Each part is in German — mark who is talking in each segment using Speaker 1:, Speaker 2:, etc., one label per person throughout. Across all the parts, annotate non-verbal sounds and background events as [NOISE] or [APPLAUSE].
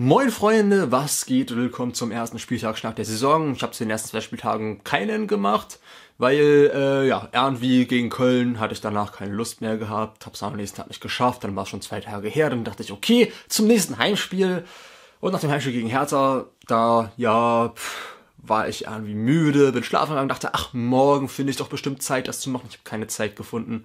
Speaker 1: Moin Freunde, was geht? Willkommen zum ersten Spieltag der Saison. Ich habe zu den ersten zwei Spieltagen keinen gemacht, weil äh, ja irgendwie gegen Köln hatte ich danach keine Lust mehr gehabt, Hab's es am nächsten Tag nicht geschafft, dann war es schon zwei Tage her, dann dachte ich, okay, zum nächsten Heimspiel und nach dem Heimspiel gegen Hertha, da ja pff, war ich irgendwie müde, bin schlafen gegangen, dachte, ach morgen finde ich doch bestimmt Zeit, das zu machen. Ich habe keine Zeit gefunden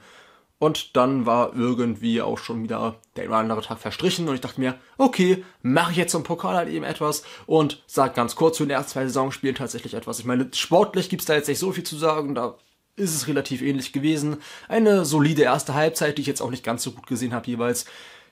Speaker 1: und dann war irgendwie auch schon wieder der andere Tag verstrichen und ich dachte mir, okay, mache ich jetzt zum Pokal halt eben etwas und sag ganz kurz zu den ersten zwei Saisonspielen tatsächlich etwas. Ich meine, sportlich gibt's da jetzt nicht so viel zu sagen, da ist es relativ ähnlich gewesen. Eine solide erste Halbzeit, die ich jetzt auch nicht ganz so gut gesehen habe jeweils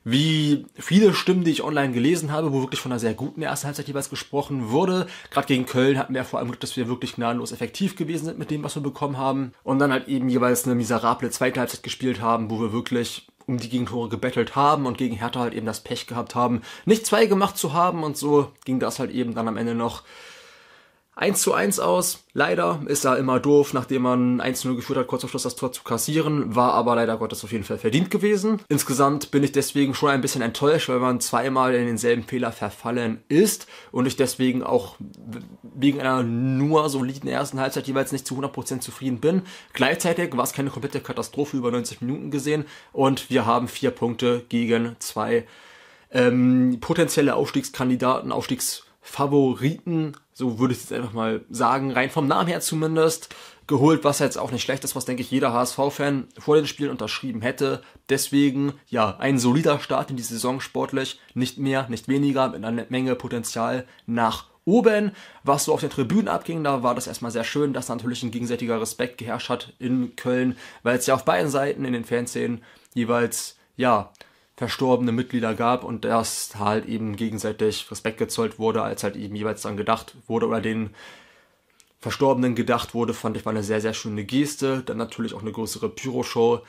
Speaker 1: wie viele Stimmen, die ich online gelesen habe, wo wirklich von einer sehr guten ersten Halbzeit jeweils gesprochen wurde. Gerade gegen Köln hatten wir vor allem Glück, dass wir wirklich gnadenlos effektiv gewesen sind mit dem, was wir bekommen haben. Und dann halt eben jeweils eine miserable zweite Halbzeit gespielt haben, wo wir wirklich um die Gegentore gebettelt haben und gegen Hertha halt eben das Pech gehabt haben, nicht zwei gemacht zu haben und so ging das halt eben dann am Ende noch 1 zu 1 aus. Leider ist ja immer doof, nachdem man 1-0 zu geführt hat, kurz auf Schluss das Tor zu kassieren. War aber leider Gottes auf jeden Fall verdient gewesen. Insgesamt bin ich deswegen schon ein bisschen enttäuscht, weil man zweimal in denselben Fehler verfallen ist und ich deswegen auch wegen einer nur soliden ersten Halbzeit jeweils nicht zu 100% zufrieden bin. Gleichzeitig war es keine komplette Katastrophe über 90 Minuten gesehen und wir haben vier Punkte gegen zwei ähm, potenzielle Aufstiegskandidaten, Aufstiegskandidaten Favoriten, so würde ich jetzt einfach mal sagen, rein vom Namen her zumindest, geholt, was jetzt auch nicht schlecht ist, was denke ich jeder HSV-Fan vor den Spielen unterschrieben hätte. Deswegen, ja, ein solider Start in die Saison sportlich, nicht mehr, nicht weniger, mit einer Menge Potenzial nach oben. Was so auf den Tribünen abging, da war das erstmal sehr schön, dass natürlich ein gegenseitiger Respekt geherrscht hat in Köln, weil es ja auf beiden Seiten in den Fernsehen jeweils, ja, verstorbene Mitglieder gab und erst halt eben gegenseitig Respekt gezollt wurde, als halt eben jeweils dann gedacht wurde oder den Verstorbenen gedacht wurde, fand ich mal eine sehr, sehr schöne Geste. Dann natürlich auch eine größere Pyroshow,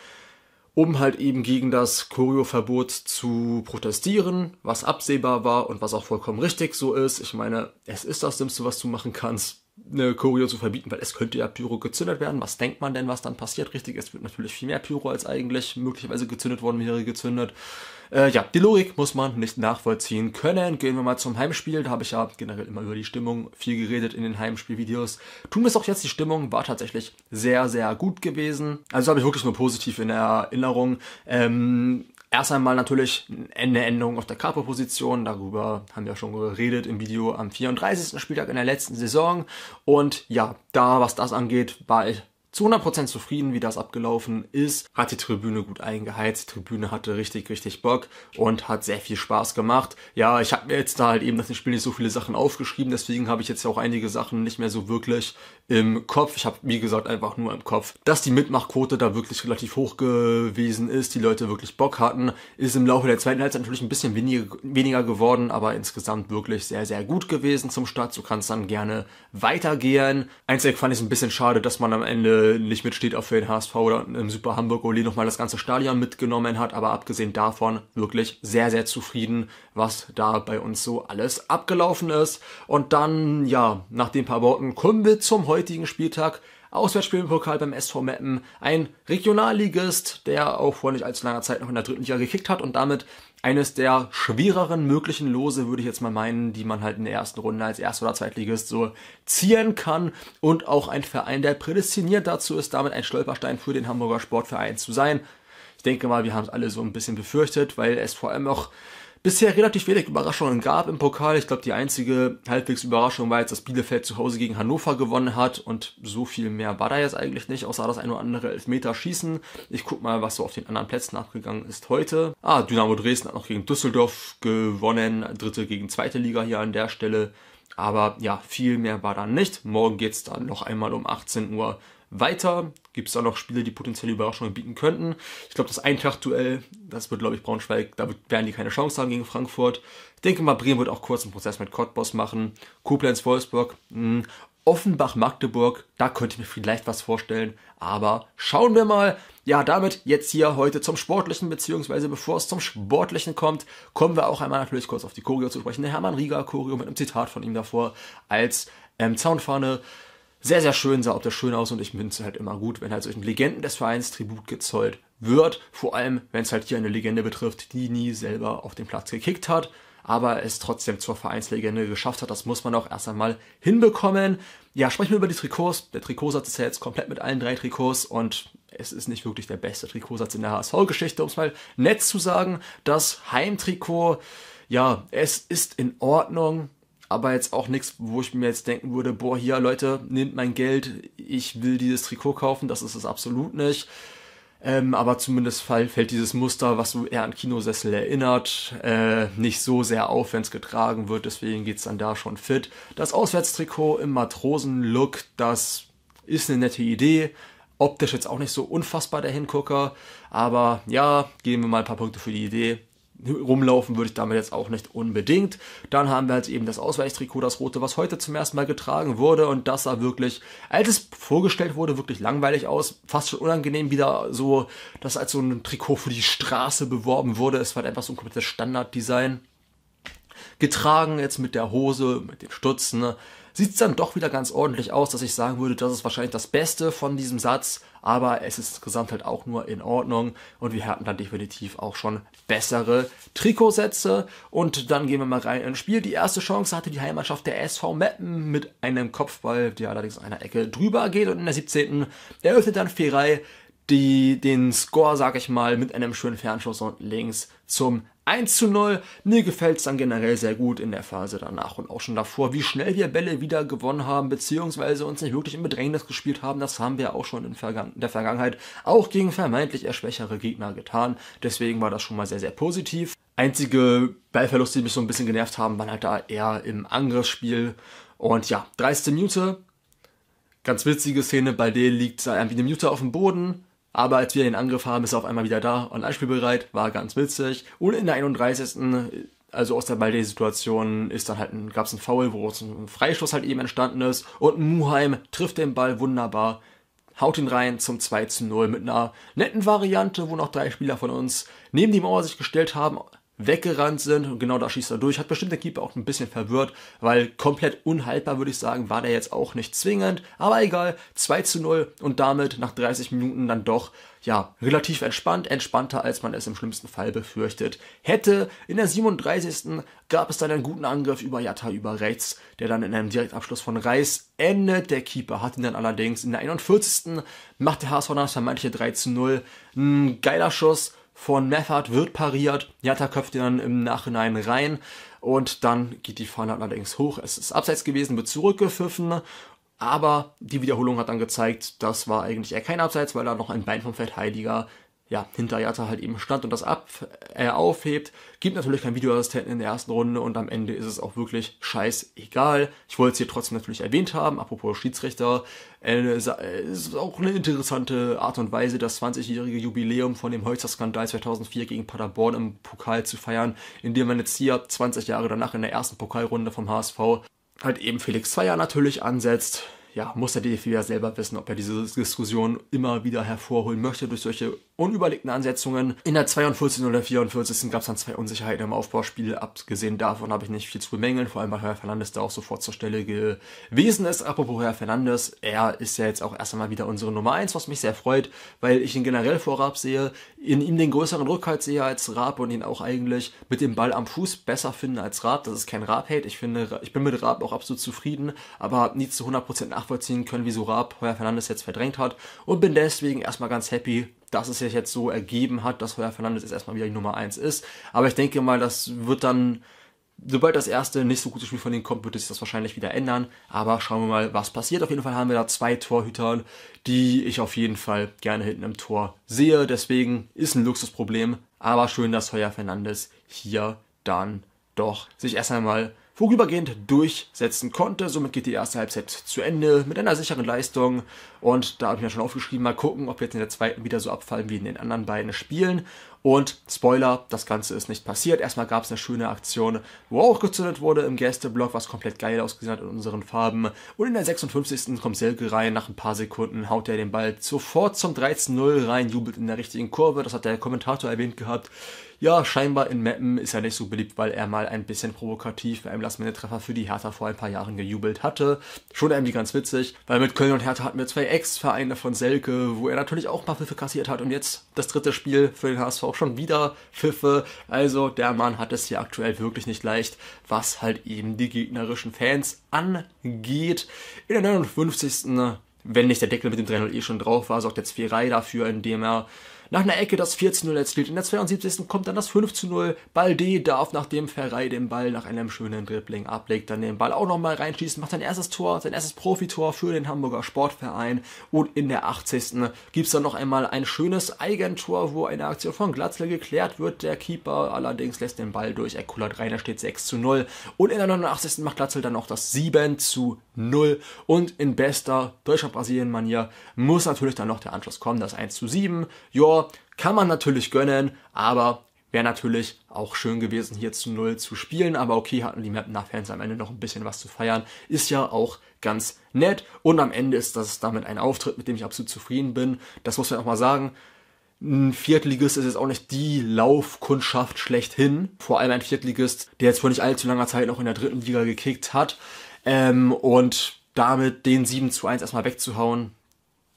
Speaker 1: um halt eben gegen das Choreo-Verbot zu protestieren, was absehbar war und was auch vollkommen richtig so ist. Ich meine, es ist das Dümmste, was du machen kannst eine Choreo zu verbieten, weil es könnte ja Pyro gezündet werden. Was denkt man denn, was dann passiert? Richtig, es wird natürlich viel mehr Pyro als eigentlich möglicherweise gezündet worden wäre gezündet. Äh, ja, die Logik muss man nicht nachvollziehen können. Gehen wir mal zum Heimspiel. Da habe ich ja generell immer über die Stimmung viel geredet in den Heimspielvideos. Tun wir es auch jetzt. Die Stimmung war tatsächlich sehr, sehr gut gewesen. Also habe ich wirklich nur positiv in Erinnerung. Ähm, Erst einmal natürlich eine Änderung auf der Kapo-Position. Darüber haben wir schon geredet im Video am 34. Spieltag in der letzten Saison. Und ja, da, was das angeht, war ich zu 100% zufrieden, wie das abgelaufen ist. Hat die Tribüne gut eingeheizt, die Tribüne hatte richtig, richtig Bock und hat sehr viel Spaß gemacht. Ja, ich habe mir jetzt da halt eben nach dem Spiel nicht so viele Sachen aufgeschrieben, deswegen habe ich jetzt ja auch einige Sachen nicht mehr so wirklich im Kopf. Ich habe, wie gesagt, einfach nur im Kopf, dass die Mitmachquote da wirklich relativ hoch gewesen ist, die Leute wirklich Bock hatten, ist im Laufe der zweiten Halbzeit natürlich ein bisschen weniger, weniger geworden, aber insgesamt wirklich sehr, sehr gut gewesen zum Start. Du kannst dann gerne weitergehen. Einzig fand ich es ein bisschen schade, dass man am Ende äh, nicht mitsteht auf den HSV oder im Super Hamburg Ole nochmal das ganze Stadion mitgenommen hat, aber abgesehen davon wirklich sehr, sehr zufrieden, was da bei uns so alles abgelaufen ist. Und dann, ja, nach den paar Worten kommen wir zum heutigen Spieltag. Auswärtsspiel im Pokal beim SV Meppen. Ein Regionalligist, der auch vor nicht allzu langer Zeit noch in der dritten Liga gekickt hat und damit eines der schwereren möglichen Lose, würde ich jetzt mal meinen, die man halt in der ersten Runde als Erst- oder Zweitligist so ziehen kann. Und auch ein Verein, der prädestiniert dazu ist, damit ein Stolperstein für den Hamburger Sportverein zu sein. Ich denke mal, wir haben es alle so ein bisschen befürchtet, weil es vor allem auch bisher relativ wenig Überraschungen gab im Pokal. Ich glaube, die einzige halbwegs Überraschung war jetzt, dass Bielefeld zu Hause gegen Hannover gewonnen hat und so viel mehr war da jetzt eigentlich nicht, außer das ein oder andere Elfmeterschießen. Ich guck mal, was so auf den anderen Plätzen abgegangen ist heute. Ah, Dynamo Dresden hat noch gegen Düsseldorf gewonnen, dritte gegen zweite Liga hier an der Stelle. Aber ja, viel mehr war da nicht. Morgen geht's dann noch einmal um 18 Uhr weiter. Gibt es auch noch Spiele, die potenzielle Überraschungen bieten könnten. Ich glaube, das Eintracht-Duell, das wird, glaube ich, Braunschweig, da werden die keine Chance haben gegen Frankfurt. Ich denke mal, Bremen wird auch kurz einen Prozess mit Cottbus machen. Koblenz-Wolfsburg, hm, Offenbach-Magdeburg, da könnte ich mir vielleicht was vorstellen. Aber schauen wir mal. Ja, damit jetzt hier heute zum Sportlichen, beziehungsweise bevor es zum Sportlichen kommt, kommen wir auch einmal natürlich kurz auf die Choreo zu sprechen. Der Hermann Rieger Choreo mit einem Zitat von ihm davor als ähm, Zaunfahne sehr, sehr schön, sah auch das schön aus und ich finde es halt immer gut, wenn halt solchen Legenden des Vereins Tribut gezollt wird. Vor allem, wenn es halt hier eine Legende betrifft, die nie selber auf den Platz gekickt hat, aber es trotzdem zur Vereinslegende geschafft hat. Das muss man auch erst einmal hinbekommen. Ja, sprechen wir über die Trikots. Der Trikotsatz ist ja jetzt komplett mit allen drei Trikots und es ist nicht wirklich der beste Trikotsatz in der HSV-Geschichte, um es mal nett zu sagen. Das Heimtrikot, ja, es ist in Ordnung aber jetzt auch nichts, wo ich mir jetzt denken würde, boah, hier Leute, nehmt mein Geld, ich will dieses Trikot kaufen, das ist es absolut nicht. Ähm, aber zumindest fällt dieses Muster, was so eher an Kinosessel erinnert, äh, nicht so sehr auf, wenn es getragen wird. Deswegen geht es dann da schon fit. Das Auswärtstrikot im Matrosen-Look, das ist eine nette Idee. Optisch jetzt auch nicht so unfassbar der Hingucker. Aber ja, geben wir mal ein paar Punkte für die Idee rumlaufen würde ich damit jetzt auch nicht unbedingt. Dann haben wir halt eben das Ausweichtrikot, das rote, was heute zum ersten Mal getragen wurde und das sah wirklich, als es vorgestellt wurde, wirklich langweilig aus, fast schon unangenehm wieder so, dass als so ein Trikot für die Straße beworben wurde. Es war einfach so ein komplettes Standarddesign. Getragen jetzt mit der Hose, mit den Stutzen, ne? sieht es dann doch wieder ganz ordentlich aus, dass ich sagen würde, das ist wahrscheinlich das Beste von diesem Satz, aber es ist insgesamt halt auch nur in Ordnung und wir hatten dann definitiv auch schon bessere Trikotsätze und dann gehen wir mal rein ins Spiel. Die erste Chance hatte die Heimmannschaft der SV Meppen mit einem Kopfball, der allerdings in einer Ecke drüber geht und in der 17. eröffnet dann Ferei die, den Score, sag ich mal, mit einem schönen Fernschuss und links zum 1 zu 0. Mir gefällt es dann generell sehr gut in der Phase danach und auch schon davor, wie schnell wir Bälle wieder gewonnen haben, beziehungsweise uns nicht wirklich in Bedrängnis gespielt haben. Das haben wir auch schon in der Vergangenheit auch gegen vermeintlich eher schwächere Gegner getan. Deswegen war das schon mal sehr, sehr positiv. Einzige Ballverluste, die mich so ein bisschen genervt haben, waren halt da eher im Angriffsspiel. Und ja, 30. Minute. Ganz witzige Szene, bei der liegt äh, irgendwie eine Mute auf dem Boden aber als wir den Angriff haben, ist er auf einmal wieder da und anspielbereit, war ganz witzig. Und in der 31. Also aus der Ball-Situation ist dann halt ein, gab's einen Foul, wo ein Freistoß halt eben entstanden ist. Und Muheim trifft den Ball wunderbar, haut ihn rein zum 2 zu 0 mit einer netten Variante, wo noch drei Spieler von uns neben die Mauer sich gestellt haben, weggerannt sind und genau da schießt er durch. Hat bestimmt der Keeper auch ein bisschen verwirrt, weil komplett unhaltbar, würde ich sagen, war der jetzt auch nicht zwingend. Aber egal, 2 zu 0 und damit nach 30 Minuten dann doch, ja, relativ entspannt, entspannter, als man es im schlimmsten Fall befürchtet hätte. In der 37. gab es dann einen guten Angriff über Jatta über rechts, der dann in einem Direktabschluss von Reis endet. Der Keeper hat ihn dann allerdings in der 41. macht der HSV das vermeintliche 3 zu 0. Ein geiler Schuss von Meffert wird pariert. Jatta köpft ihn dann im Nachhinein rein und dann geht die Fahne allerdings hoch. Es ist abseits gewesen, wird zurückgepfiffen, aber die Wiederholung hat dann gezeigt, das war eigentlich eher kein Abseits, weil da noch ein Bein vom Verteidiger ja, hinter Jatta halt eben stand und das ab, äh, aufhebt. Gibt natürlich keinen Videoassistenten in der ersten Runde und am Ende ist es auch wirklich scheißegal. Ich wollte es hier trotzdem natürlich erwähnt haben, apropos Schiedsrichter. Äh, es ist auch eine interessante Art und Weise, das 20-jährige Jubiläum von dem Holzer-Skandal 2004 gegen Paderborn im Pokal zu feiern, indem man jetzt hier 20 Jahre danach in der ersten Pokalrunde vom HSV halt eben Felix Zweier natürlich ansetzt ja, muss der DFB ja selber wissen, ob er diese Diskussion immer wieder hervorholen möchte durch solche unüberlegten Ansetzungen. In der 42. oder 44. gab es dann zwei Unsicherheiten im Aufbauspiel. Abgesehen davon habe ich nicht viel zu bemängeln, vor allem weil Herr Fernandes da auch sofort zur Stelle gewesen ist. Apropos Herr Fernandes, er ist ja jetzt auch erst einmal wieder unsere Nummer 1, was mich sehr freut, weil ich ihn generell vor Raab sehe, in ihm den größeren Rückhalt sehe als Raab und ihn auch eigentlich mit dem Ball am Fuß besser finde als Raab. Das ist kein Raab-Hate. Ich finde, ich bin mit Raab auch absolut zufrieden, aber nie zu 100% nach nachvollziehen können, wieso Raab Heuer Fernandes jetzt verdrängt hat und bin deswegen erstmal ganz happy, dass es sich jetzt so ergeben hat, dass Heuer Fernandes jetzt erstmal wieder die Nummer 1 ist. Aber ich denke mal, das wird dann, sobald das erste nicht so gute Spiel von denen kommt, wird sich das wahrscheinlich wieder ändern. Aber schauen wir mal, was passiert. Auf jeden Fall haben wir da zwei Torhüter, die ich auf jeden Fall gerne hinten im Tor sehe. Deswegen ist ein Luxusproblem. Aber schön, dass Heuer Fernandes hier dann doch sich erst einmal vorübergehend durchsetzen konnte. Somit geht die erste Halbzeit zu Ende mit einer sicheren Leistung. Und da habe ich mir schon aufgeschrieben, mal gucken, ob wir jetzt in der zweiten wieder so abfallen wie in den anderen beiden Spielen. Und Spoiler, das Ganze ist nicht passiert. Erstmal gab es eine schöne Aktion, wo auch gezündet wurde im Gästeblock, was komplett geil ausgesehen hat in unseren Farben. Und in der 56. kommt Selke rein, nach ein paar Sekunden haut er den Ball sofort zum 13-0 rein, jubelt in der richtigen Kurve. Das hat der Kommentator erwähnt gehabt ja, scheinbar in Meppen ist er nicht so beliebt, weil er mal ein bisschen provokativ bei einem Last-Minute-Treffer für die Hertha vor ein paar Jahren gejubelt hatte. Schon irgendwie ganz witzig, weil mit Köln und Hertha hatten wir zwei Ex-Vereine von Selke, wo er natürlich auch mal Pfiffe kassiert hat und jetzt das dritte Spiel für den HSV auch schon wieder Pfiffe. Also der Mann hat es hier aktuell wirklich nicht leicht, was halt eben die gegnerischen Fans angeht. In der 59. Wenn nicht der Deckel mit dem 3-0 eh schon drauf war, sorgt jetzt Ferrei dafür, indem er nach einer Ecke das 4 zu 0 erzielt. In der 72. kommt dann das 5 zu 0. Balde darf, nachdem Ferrei den Ball nach einem schönen Dribbling ablegt, dann den Ball auch nochmal reinschießen, macht sein erstes Tor, sein erstes Profitor für den Hamburger Sportverein. Und in der 80. gibt es dann noch einmal ein schönes Eigentor, wo eine Aktion von Glatzler geklärt wird. Der Keeper allerdings lässt den Ball durch. Er kullert rein, er steht 6 zu 0. Und in der 89. macht Glatzel dann noch das 7 zu 0. Und in bester deutscher Brasilien-Manier muss natürlich dann noch der Anschluss kommen, das 1 zu 7. Ja, kann man natürlich gönnen, aber wäre natürlich auch schön gewesen, hier zu 0 zu spielen. Aber okay, hatten die Mapner-Fans am Ende noch ein bisschen was zu feiern. Ist ja auch ganz nett. Und am Ende ist das damit ein Auftritt, mit dem ich absolut zufrieden bin. Das muss man auch mal sagen ein Viertligist ist jetzt auch nicht die Laufkundschaft schlechthin. Vor allem ein Viertligist, der jetzt vor nicht allzu langer Zeit noch in der dritten Liga gekickt hat. Ähm, und damit den 7 zu 1 erstmal wegzuhauen,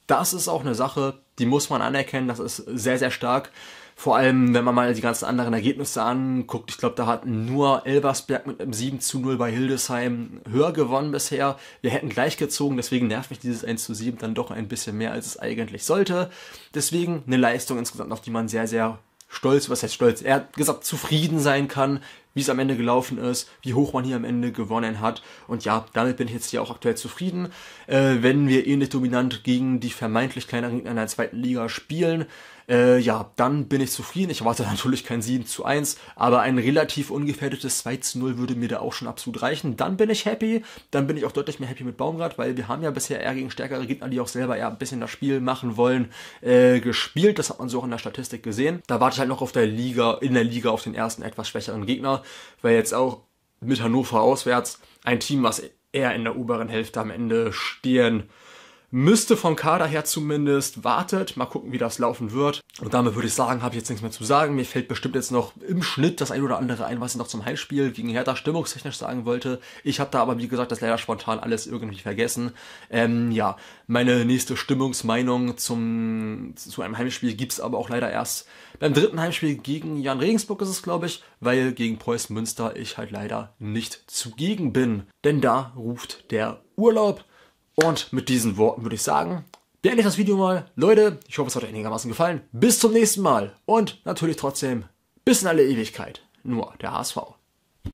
Speaker 1: das ist auch eine Sache, die muss man anerkennen, das ist sehr, sehr stark. Vor allem, wenn man mal die ganzen anderen Ergebnisse anguckt. Ich glaube, da hat nur Elversberg mit einem 7 zu 0 bei Hildesheim höher gewonnen bisher. Wir hätten gleich gezogen, deswegen nervt mich dieses 1 zu 7 dann doch ein bisschen mehr, als es eigentlich sollte. Deswegen eine Leistung insgesamt, auf die man sehr, sehr stolz, was heißt stolz, er hat gesagt, zufrieden sein kann wie es am Ende gelaufen ist, wie hoch man hier am Ende gewonnen hat. Und ja, damit bin ich jetzt hier auch aktuell zufrieden. Äh, wenn wir ähnlich dominant gegen die vermeintlich kleineren Gegner in der zweiten Liga spielen, äh, ja, dann bin ich zufrieden. Ich erwarte [LAUGHS] natürlich kein 7 zu 1, aber ein relativ ungefährdetes 2 zu 0 würde mir da auch schon absolut reichen. Dann bin ich happy. Dann bin ich auch deutlich mehr happy mit Baumgart, weil wir haben ja bisher eher gegen stärkere Gegner, die auch selber eher ein bisschen das Spiel machen wollen, äh, gespielt. Das hat man so auch in der Statistik gesehen. Da warte ich halt noch auf der Liga, in der Liga auf den ersten etwas schwächeren Gegner weil jetzt auch mit Hannover auswärts ein Team, was eher in der oberen Hälfte am Ende stehen müsste vom Kader her zumindest. Wartet, mal gucken, wie das laufen wird. Und damit würde ich sagen, habe ich jetzt nichts mehr zu sagen. Mir fällt bestimmt jetzt noch im Schnitt das ein oder andere ein, was ich noch zum Heimspiel gegen Hertha stimmungstechnisch sagen wollte. Ich habe da aber, wie gesagt, das leider spontan alles irgendwie vergessen. Ähm, ja, meine nächste Stimmungsmeinung zum, zu einem Heimspiel gibt es aber auch leider erst beim dritten Heimspiel gegen Jan Regensburg ist es, glaube ich, weil gegen Preußen Münster ich halt leider nicht zugegen bin. Denn da ruft der Urlaub. Und mit diesen Worten würde ich sagen, beende ich das Video mal. Leute, ich hoffe, es hat euch einigermaßen gefallen. Bis zum nächsten Mal und natürlich trotzdem bis in alle Ewigkeit. Nur der HSV.